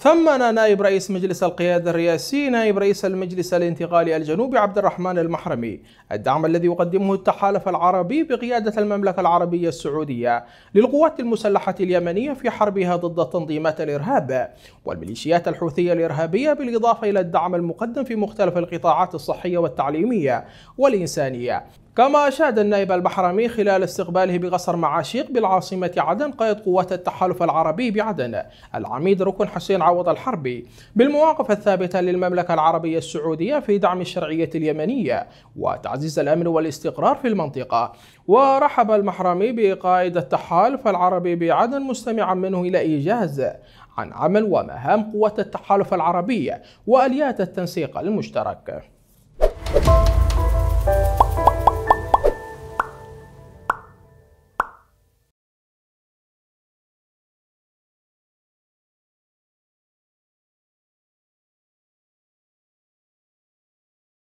ثمن نائب رئيس مجلس القيادة الرئاسي نائب رئيس المجلس الانتقالي الجنوبي عبد الرحمن المحرمي الدعم الذي يقدمه التحالف العربي بقيادة المملكة العربية السعودية للقوات المسلحة اليمنية في حربها ضد تنظيمات الإرهاب والميليشيات الحوثية الإرهابية بالإضافة إلى الدعم المقدم في مختلف القطاعات الصحية والتعليمية والإنسانية كما أشاد النائب البحرامي خلال استقباله بقصر معاشيق بالعاصمة عدن قائد قوات التحالف العربي بعدن العميد ركن حسين عوض الحربي بالمواقف الثابتة للمملكة العربية السعودية في دعم الشرعية اليمنية وتعزيز الأمن والاستقرار في المنطقة ورحب المحرمي بقائد التحالف العربي بعدن مستمعا منه إلى إيجاز عن عمل ومهام قوات التحالف العربية وآليات التنسيق المشترك